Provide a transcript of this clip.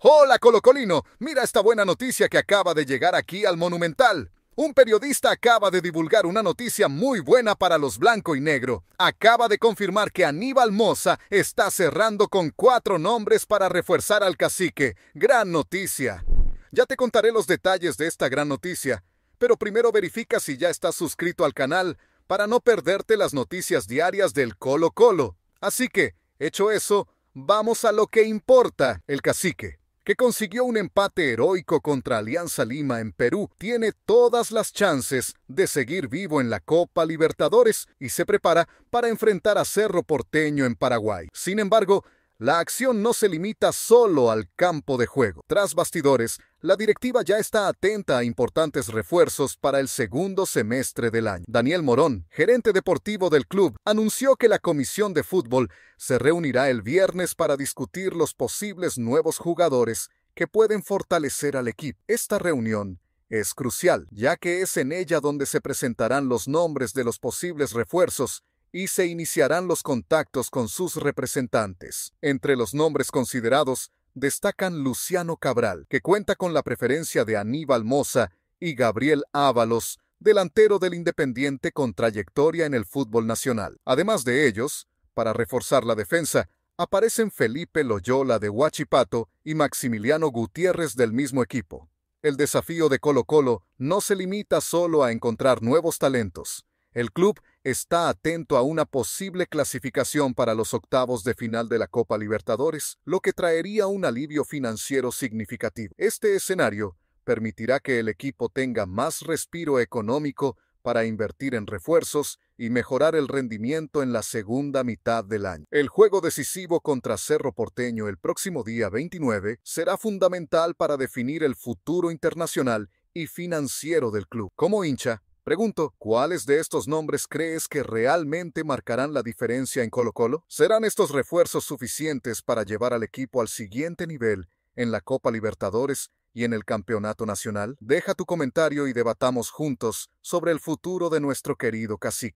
Hola Colocolino, mira esta buena noticia que acaba de llegar aquí al Monumental. Un periodista acaba de divulgar una noticia muy buena para los blanco y negro. Acaba de confirmar que Aníbal Moza está cerrando con cuatro nombres para refuerzar al cacique. Gran noticia. Ya te contaré los detalles de esta gran noticia, pero primero verifica si ya estás suscrito al canal para no perderte las noticias diarias del Colo Colo. Así que, hecho eso, vamos a lo que importa, el cacique que consiguió un empate heroico contra Alianza Lima en Perú, tiene todas las chances de seguir vivo en la Copa Libertadores y se prepara para enfrentar a Cerro Porteño en Paraguay. Sin embargo, la acción no se limita solo al campo de juego. Tras bastidores, la directiva ya está atenta a importantes refuerzos para el segundo semestre del año. Daniel Morón, gerente deportivo del club, anunció que la comisión de fútbol se reunirá el viernes para discutir los posibles nuevos jugadores que pueden fortalecer al equipo. Esta reunión es crucial, ya que es en ella donde se presentarán los nombres de los posibles refuerzos y se iniciarán los contactos con sus representantes. Entre los nombres considerados destacan Luciano Cabral, que cuenta con la preferencia de Aníbal Moza y Gabriel Ábalos, delantero del Independiente con trayectoria en el fútbol nacional. Además de ellos, para reforzar la defensa, aparecen Felipe Loyola de Huachipato y Maximiliano Gutiérrez del mismo equipo. El desafío de Colo Colo no se limita solo a encontrar nuevos talentos. El club está atento a una posible clasificación para los octavos de final de la Copa Libertadores, lo que traería un alivio financiero significativo. Este escenario permitirá que el equipo tenga más respiro económico para invertir en refuerzos y mejorar el rendimiento en la segunda mitad del año. El juego decisivo contra Cerro Porteño el próximo día 29 será fundamental para definir el futuro internacional y financiero del club. Como hincha, Pregunto, ¿cuáles de estos nombres crees que realmente marcarán la diferencia en Colo Colo? ¿Serán estos refuerzos suficientes para llevar al equipo al siguiente nivel en la Copa Libertadores y en el Campeonato Nacional? Deja tu comentario y debatamos juntos sobre el futuro de nuestro querido cacique.